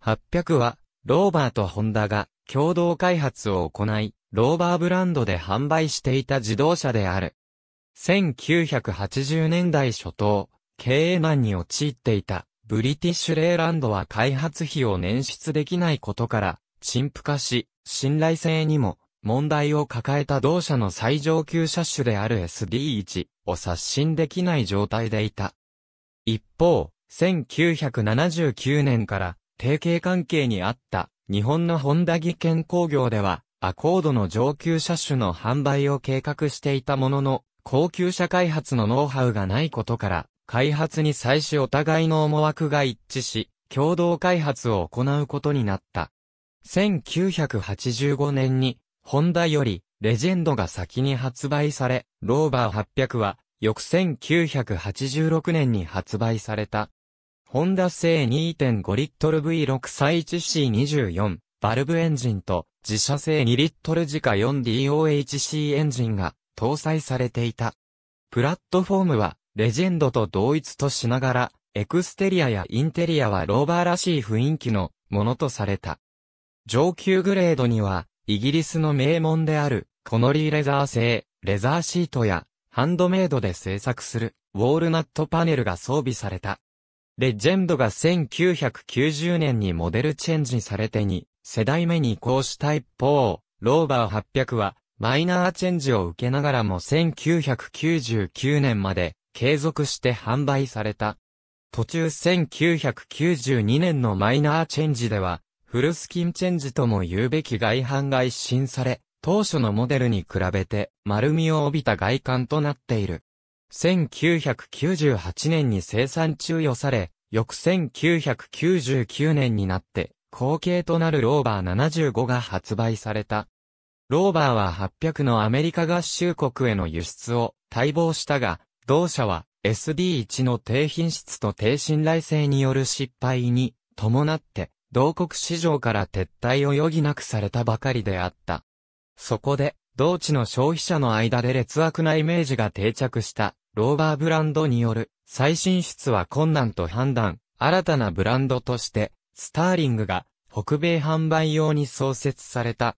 800は、ローバーとホンダが共同開発を行い、ローバーブランドで販売していた自動車である。1980年代初頭、経営難に陥っていた、ブリティッシュレーランドは開発費を捻出できないことから、陳腐化し、信頼性にも問題を抱えた同社の最上級車種である SD1 を刷新できない状態でいた。一方、1979年から提携関係にあった日本のホンダ技研工業では、アコードの上級車種の販売を計画していたものの、高級車開発のノウハウがないことから、開発に際しお互いの思惑が一致し、共同開発を行うことになった。1985年に、ホンダより、レジェンドが先に発売され、ローバー800は、翌1986年に発売された。ホンダ製2.5リットル V631C24 バルブエンジンと自社製2リットル自家 4DOHC エンジンが搭載されていた。プラットフォームはレジェンドと同一としながらエクステリアやインテリアはローバーらしい雰囲気のものとされた。上級グレードにはイギリスの名門であるコノリーレザー製レザーシートやハンドメイドで製作するウォールナットパネルが装備された。レジェンドが1990年にモデルチェンジされてに、世代目に移行した一方、ローバー800はマイナーチェンジを受けながらも1999年まで継続して販売された。途中1992年のマイナーチェンジでは、フルスキンチェンジとも言うべき外反が一新され、当初のモデルに比べて丸みを帯びた外観となっている。1998年に生産中与され、翌1999年になって、後継となるローバー75が発売された。ローバーは800のアメリカ合衆国への輸出を待望したが、同社は SD1 の低品質と低信頼性による失敗に伴って、同国市場から撤退を余儀なくされたばかりであった。そこで、同地の消費者の間で劣悪なイメージが定着したローバーブランドによる再進出は困難と判断、新たなブランドとして、スターリングが北米販売用に創設された。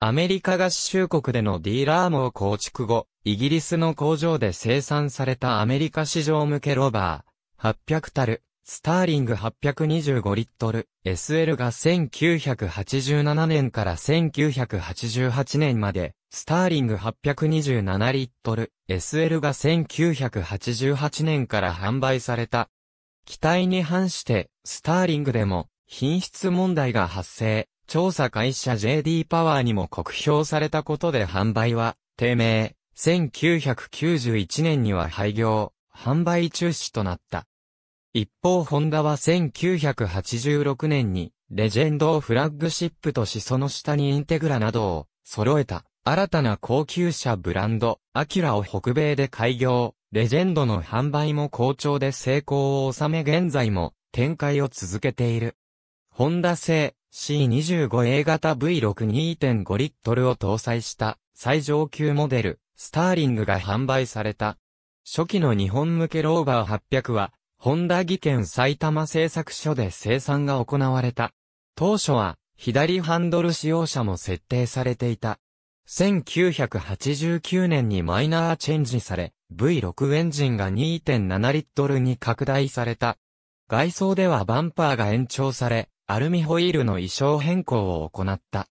アメリカ合衆国でのディーラー網構築後、イギリスの工場で生産されたアメリカ市場向けロバー、800たるスターリング825リットル SL が1987年から1988年まで、スターリング827リットル SL が1988年から販売された。期待に反して、スターリングでも品質問題が発生、調査会社 JD パワーにも酷評されたことで販売は低迷、1991年には廃業、販売中止となった。一方ホンダは1986年に、レジェンドをフラッグシップとしその下にインテグラなどを揃えた新たな高級車ブランド、アキュラを北米で開業、レジェンドの販売も好調で成功を収め現在も展開を続けている。ホンダ製 C25A 型 V6 2.5リットルを搭載した最上級モデル、スターリングが販売された。初期の日本向けローバー800は本田技研埼玉製作所で生産が行われた。当初は、左ハンドル使用者も設定されていた。1989年にマイナーチェンジされ、V6 エンジンが2.7リットルに拡大された。外装ではバンパーが延長され、アルミホイールの衣装変更を行った。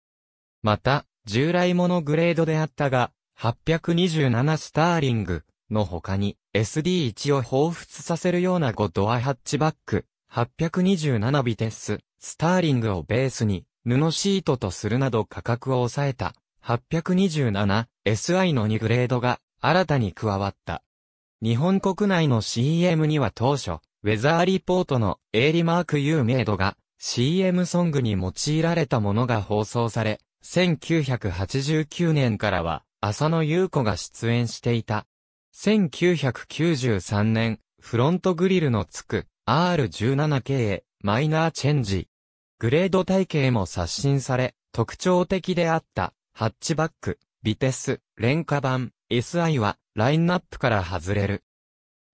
また、従来ものグレードであったが、827スターリングの他に、SD1 を彷彿させるような5ドアハッチバック、827ビテス、スターリングをベースに、布シートとするなど価格を抑えた、827SI の2グレードが新たに加わった。日本国内の CM には当初、ウェザーリポートのエイリマーク・ユーメイドが CM ソングに用いられたものが放送され、1989年からは浅野優子が出演していた1993年、フロントグリルのつく R17 系へマイナーチェンジ。グレード体系も刷新され、特徴的であったハッチバック、ビテス、廉価版、SI はラインナップから外れる。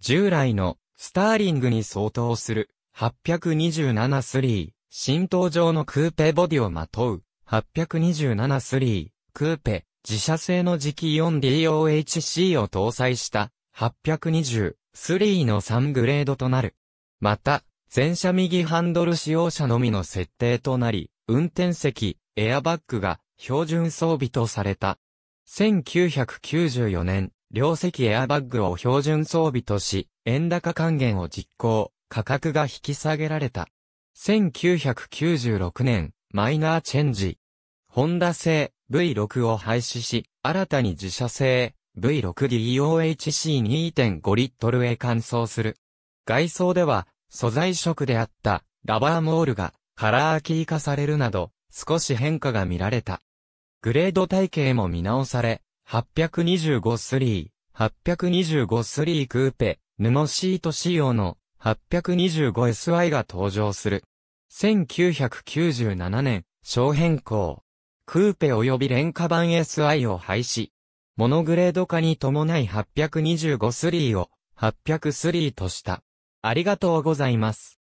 従来のスターリングに相当する827-3新登場のクーペボディをまとう827-3クーペ自社製の磁気 4DOHC を搭載した820-3の3グレードとなる。また、全車右ハンドル使用者のみの設定となり、運転席、エアバッグが標準装備とされた。1994年、両席エアバッグを標準装備とし、円高還元を実行、価格が引き下げられた。1996年、マイナーチェンジ。ホンダ製、V6 を廃止し、新たに自社製 V6DOHC2.5 リットルへ換装する。外装では、素材色であったラバーモールがカラーキー化されるなど、少し変化が見られた。グレード体系も見直され、825-3、825-3クーペ、布シート仕様の 825SI が登場する。1997年、小変更。クーペ及び廉価版 SI を廃止。モノグレード化に伴い825スリーを800スリーとした。ありがとうございます。